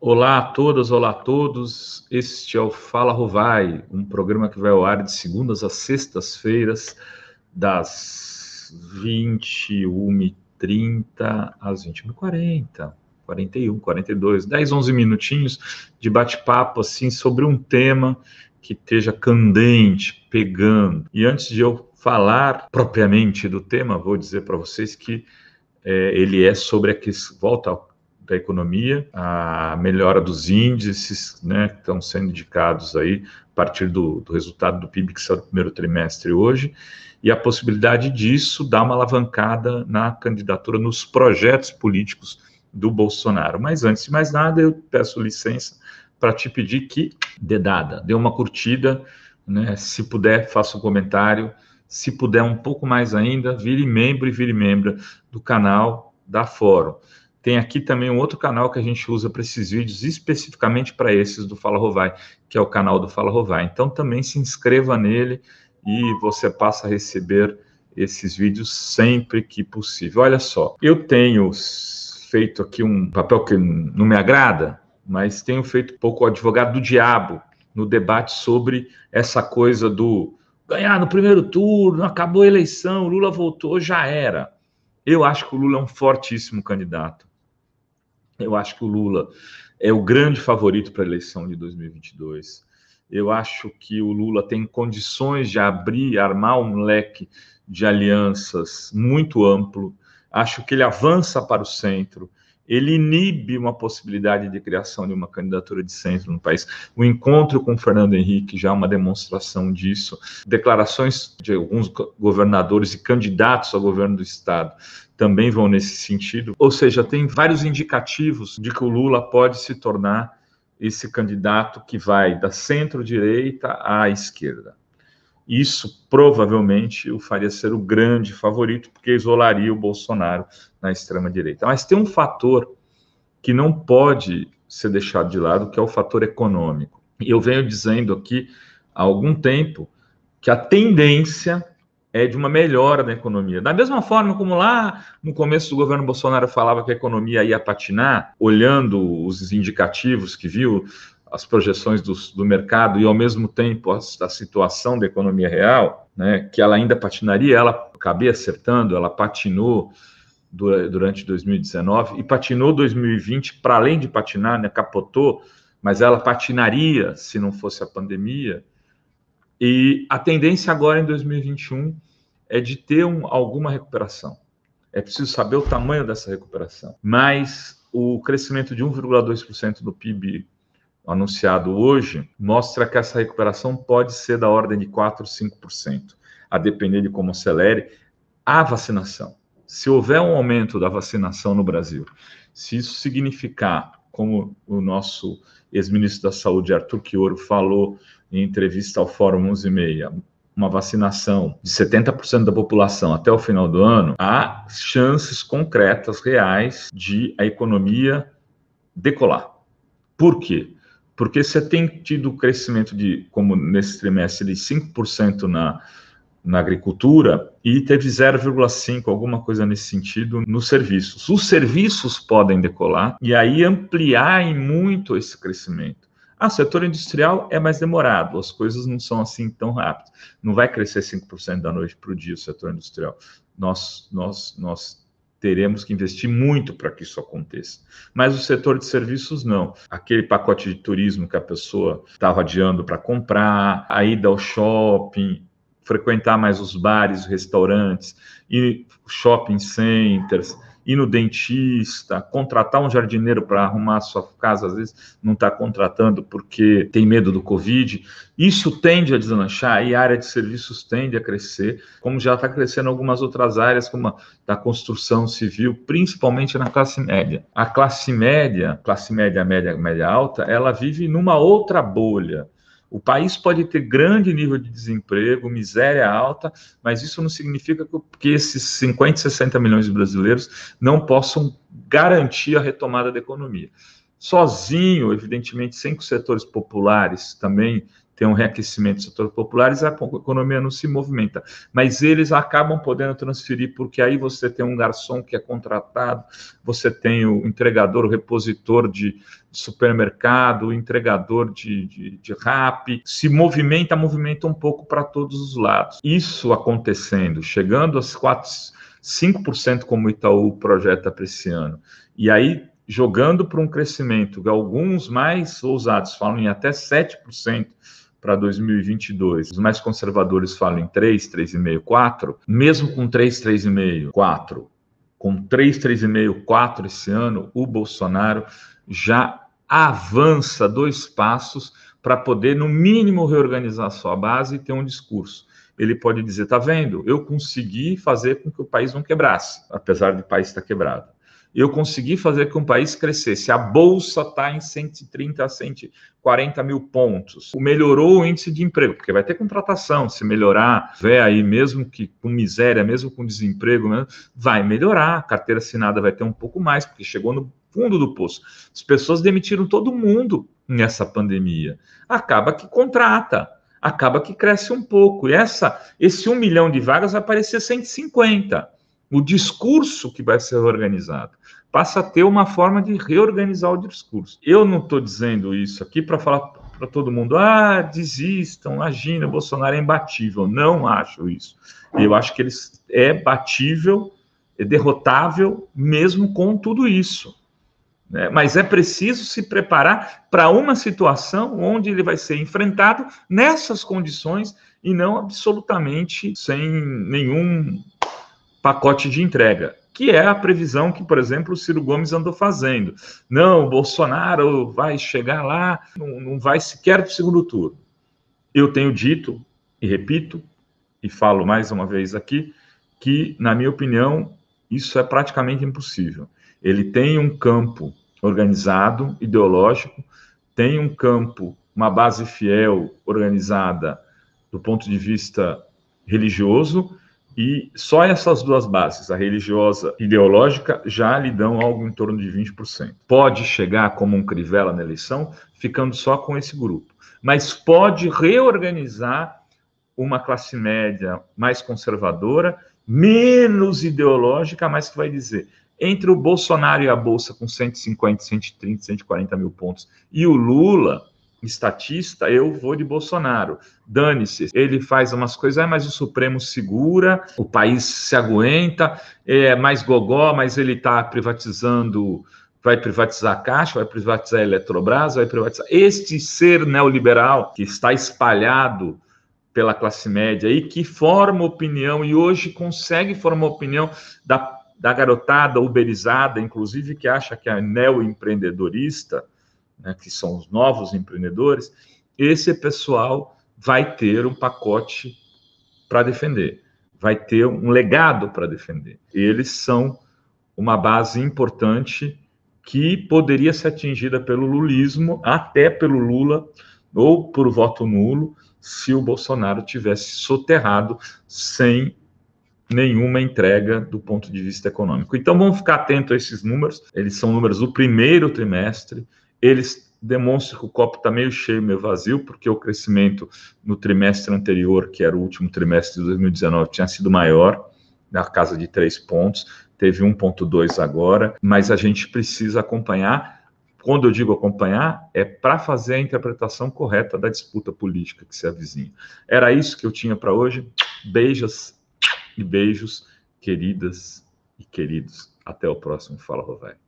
Olá a todas, olá a todos. Este é o Fala Rovai, um programa que vai ao ar de segundas a sextas-feiras, das 21h30 às 21h40, 41, 42, 10, 11 minutinhos de bate-papo assim sobre um tema que esteja candente, pegando. E antes de eu falar propriamente do tema, vou dizer para vocês que é, ele é sobre a questão volta da economia, a melhora dos índices, né, que estão sendo indicados aí a partir do, do resultado do PIB que saiu do primeiro trimestre hoje, e a possibilidade disso dar uma alavancada na candidatura, nos projetos políticos do Bolsonaro. Mas antes de mais nada, eu peço licença para te pedir que dedada, dê uma curtida, né? Se puder, faça um comentário. Se puder um pouco mais ainda, vire membro e vire membro do canal da Fórum. Tem aqui também um outro canal que a gente usa para esses vídeos, especificamente para esses do Fala Rovai, que é o canal do Fala Rovai. Então também se inscreva nele e você passa a receber esses vídeos sempre que possível. Olha só, eu tenho feito aqui um papel que não me agrada, mas tenho feito um pouco o advogado do diabo no debate sobre essa coisa do ganhar no primeiro turno, acabou a eleição, Lula voltou, já era. Eu acho que o Lula é um fortíssimo candidato. Eu acho que o Lula é o grande favorito para a eleição de 2022. Eu acho que o Lula tem condições de abrir, armar um leque de alianças muito amplo. Acho que ele avança para o centro ele inibe uma possibilidade de criação de uma candidatura de centro no país. O encontro com Fernando Henrique já é uma demonstração disso. Declarações de alguns governadores e candidatos ao governo do estado também vão nesse sentido. Ou seja, tem vários indicativos de que o Lula pode se tornar esse candidato que vai da centro-direita à esquerda. Isso provavelmente o faria ser o grande favorito, porque isolaria o Bolsonaro na extrema-direita. Mas tem um fator que não pode ser deixado de lado, que é o fator econômico. E eu venho dizendo aqui há algum tempo que a tendência é de uma melhora da economia. Da mesma forma como lá no começo do governo Bolsonaro falava que a economia ia patinar, olhando os indicativos que viu as projeções do, do mercado e, ao mesmo tempo, a, a situação da economia real, né, que ela ainda patinaria, ela acabei acertando, ela patinou durante 2019 e patinou 2020, para além de patinar, né, capotou, mas ela patinaria se não fosse a pandemia. E a tendência agora em 2021 é de ter um, alguma recuperação. É preciso saber o tamanho dessa recuperação. Mas o crescimento de 1,2% do PIB anunciado hoje mostra que essa recuperação pode ser da ordem de 4, 5%, a depender de como acelere a vacinação. Se houver um aumento da vacinação no Brasil, se isso significar, como o nosso ex-ministro da Saúde, Arthur Chioro, falou em entrevista ao Fórum 11 e meia, uma vacinação de 70% da população até o final do ano, há chances concretas, reais, de a economia decolar. Por quê? Porque você tem tido crescimento de, como nesse trimestre, de 5% na, na agricultura e teve 0,5, alguma coisa nesse sentido, nos serviços. Os serviços podem decolar e aí ampliar em muito esse crescimento. Ah, setor industrial é mais demorado, as coisas não são assim tão rápidas. Não vai crescer 5% da noite para o dia o setor industrial. Nós, nós, nós teremos que investir muito para que isso aconteça. Mas o setor de serviços não. Aquele pacote de turismo que a pessoa estava adiando para comprar, a ida ao shopping, frequentar mais os bares, restaurantes, e shopping centers, ir no dentista, contratar um jardineiro para arrumar a sua casa, às vezes não está contratando porque tem medo do Covid. Isso tende a deslanchar e a área de serviços tende a crescer, como já está crescendo algumas outras áreas, como a da construção civil, principalmente na classe média. A classe média, classe média, média, média alta, ela vive numa outra bolha o país pode ter grande nível de desemprego, miséria alta, mas isso não significa que esses 50, 60 milhões de brasileiros não possam garantir a retomada da economia. Sozinho, evidentemente, sem que os setores populares também tem um reaquecimento do setor popular, a economia não se movimenta. Mas eles acabam podendo transferir, porque aí você tem um garçom que é contratado, você tem o entregador, o repositor de supermercado, o entregador de, de, de rap, se movimenta, movimenta um pouco para todos os lados. Isso acontecendo, chegando às 4, 5% como o Itaú projeta para esse ano, e aí jogando para um crescimento, alguns mais ousados falam em até 7%, para 2022, os mais conservadores falam em 3, 3,5, 4, mesmo com 3, 3,5, 4, com 3, 3,5, 4 esse ano, o Bolsonaro já avança dois passos para poder, no mínimo, reorganizar sua base e ter um discurso. Ele pode dizer: tá vendo, eu consegui fazer com que o país não quebrasse, apesar do país estar quebrado eu consegui fazer com que um país crescesse. A bolsa está em 130 a 140 mil pontos. Melhorou o índice de emprego, porque vai ter contratação. Se melhorar, vê aí, mesmo que com miséria, mesmo com desemprego, né, vai melhorar. A carteira assinada vai ter um pouco mais, porque chegou no fundo do poço. As pessoas demitiram todo mundo nessa pandemia. Acaba que contrata. Acaba que cresce um pouco. E essa, esse 1 milhão de vagas vai aparecer 150 o discurso que vai ser organizado. Passa a ter uma forma de reorganizar o discurso. Eu não estou dizendo isso aqui para falar para todo mundo, ah, desistam, o Bolsonaro é imbatível. Não acho isso. Eu acho que ele é batível, é derrotável, mesmo com tudo isso. Né? Mas é preciso se preparar para uma situação onde ele vai ser enfrentado nessas condições e não absolutamente sem nenhum pacote de entrega, que é a previsão que, por exemplo, o Ciro Gomes andou fazendo. Não, o Bolsonaro vai chegar lá, não, não vai sequer para o segundo turno. Eu tenho dito, e repito, e falo mais uma vez aqui, que, na minha opinião, isso é praticamente impossível. Ele tem um campo organizado, ideológico, tem um campo, uma base fiel, organizada do ponto de vista religioso, e só essas duas bases, a religiosa e ideológica, já lhe dão algo em torno de 20%. Pode chegar como um crivela na eleição, ficando só com esse grupo, mas pode reorganizar uma classe média mais conservadora, menos ideológica, mas que vai dizer: entre o Bolsonaro e a Bolsa com 150, 130, 140 mil pontos e o Lula, estatista, eu vou de Bolsonaro. Dane-se, ele faz umas coisas, ah, mas o Supremo segura, o país se aguenta, é mais gogó, mas ele está privatizando, vai privatizar a Caixa, vai privatizar a Eletrobras, vai privatizar. Este ser neoliberal que está espalhado pela classe média e que forma opinião e hoje consegue formar opinião da, da garotada uberizada, inclusive que acha que é neoempreendedorista, né, que são os novos empreendedores, esse pessoal vai ter um pacote para defender, vai ter um legado para defender. Eles são uma base importante que poderia ser atingida pelo lulismo, até pelo Lula, ou por voto nulo, se o Bolsonaro tivesse soterrado sem nenhuma entrega do ponto de vista econômico. Então vamos ficar atento a esses números. Eles são números do primeiro trimestre eles demonstram que o copo está meio cheio, meio vazio, porque o crescimento no trimestre anterior, que era o último trimestre de 2019, tinha sido maior, na casa de três pontos, teve 1,2 agora, mas a gente precisa acompanhar. Quando eu digo acompanhar, é para fazer a interpretação correta da disputa política que se avizinha. Era isso que eu tinha para hoje. Beijos e beijos, queridas e queridos. Até o próximo Fala Rovai.